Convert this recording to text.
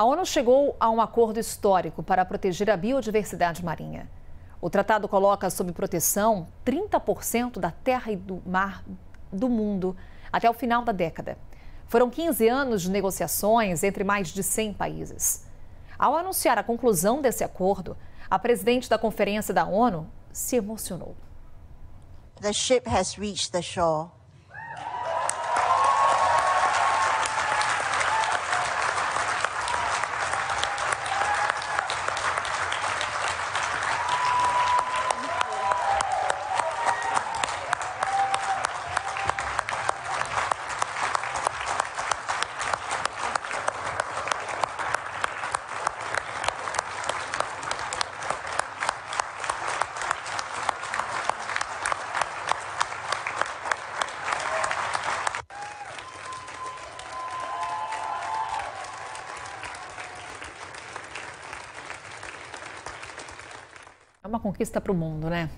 a ONU chegou a um acordo histórico para proteger a biodiversidade marinha. O tratado coloca sob proteção 30% da terra e do mar do mundo até o final da década. Foram 15 anos de negociações entre mais de 100 países. Ao anunciar a conclusão desse acordo, a presidente da Conferência da ONU se emocionou. The ship has reached the shore. É uma conquista para o mundo, né?